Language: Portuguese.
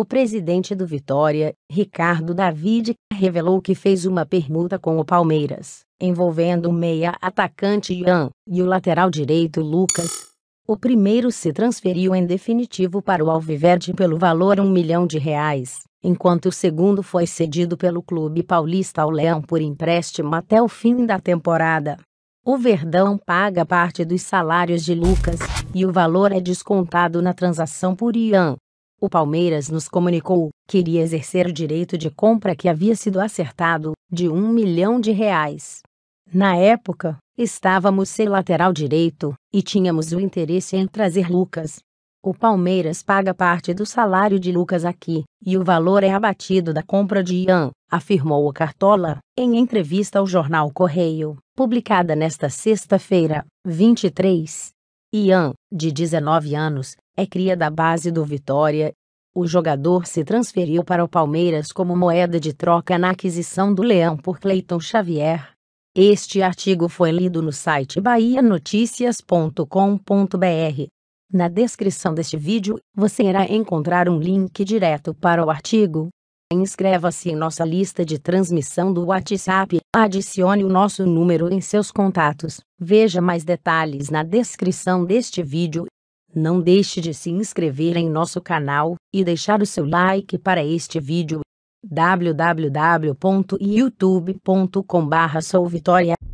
O presidente do Vitória, Ricardo David, revelou que fez uma permuta com o Palmeiras, envolvendo o meia atacante Ian e o lateral direito Lucas. O primeiro se transferiu em definitivo para o Alviverde pelo valor um milhão de reais, enquanto o segundo foi cedido pelo clube paulista ao Leão por empréstimo até o fim da temporada. O Verdão paga parte dos salários de Lucas, e o valor é descontado na transação por Ian, o Palmeiras nos comunicou que iria exercer o direito de compra que havia sido acertado, de um milhão de reais. Na época, estávamos sem lateral direito e tínhamos o interesse em trazer Lucas. O Palmeiras paga parte do salário de Lucas aqui, e o valor é abatido da compra de Ian, afirmou o Cartola, em entrevista ao jornal Correio, publicada nesta sexta-feira, 23. Ian, de 19 anos, é cria da base do Vitória. O jogador se transferiu para o Palmeiras como moeda de troca na aquisição do Leão por Cleiton Xavier. Este artigo foi lido no site bahianoticias.com.br. Na descrição deste vídeo, você irá encontrar um link direto para o artigo. Inscreva-se em nossa lista de transmissão do WhatsApp, adicione o nosso número em seus contatos, veja mais detalhes na descrição deste vídeo. Não deixe de se inscrever em nosso canal e deixar o seu like para este vídeo. wwwyoutubecom Vitória